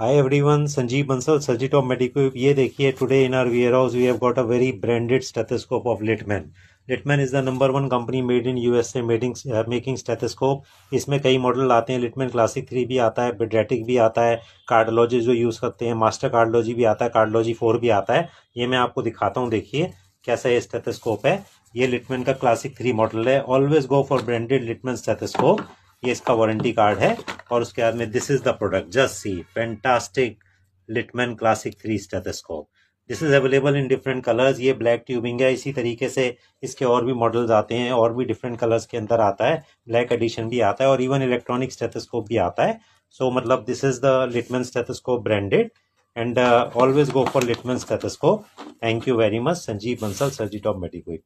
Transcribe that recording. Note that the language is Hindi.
हाय एवरीवन संजीव बंसल सर्जिट ऑफ मेडिको ये देखिए today in our warehouse we have got a very branded stethoscope of Littmann Littmann is the number one company made in USA मेडिंग मेकिंग स्टेथोस्कोप इसमें कई मॉडल आते हैं लिटमैन क्लासिक थ्री भी आता है बेड्रेटिक भी आता है कार्डोलॉजी जो यूज़ करते हैं मास्टर कार्डोलॉजी भी आता है कार्डोलॉजी फोर भी आता है ये मैं आपको दिखाता हूँ देखिए कैसा ये स्टेथोस्कोप है ये लिटमैन का क्लासिक थ्री मॉडल है always go for branded Littmann stethoscope ये इसका वारंटी कार्ड है और उसके बाद में this is the product just see fantastic Littmann classic three stethoscope this is available in different colours ये ब्लैक ट्यूबिंग है इसी तरीके से इसके और भी मॉडल्स आते हैं और भी डिफरेंट कलर्स के अंदर आता है ब्लैक एडिशन भी आता है और इवन इलेक्ट्रॉनिक स्टेथोस्कोप भी आता है सो so, मतलब this is the Littmann stethoscope branded and always go for Littmann stethoscope thank you very much Sanjeev Bansal सर्जी टॉप of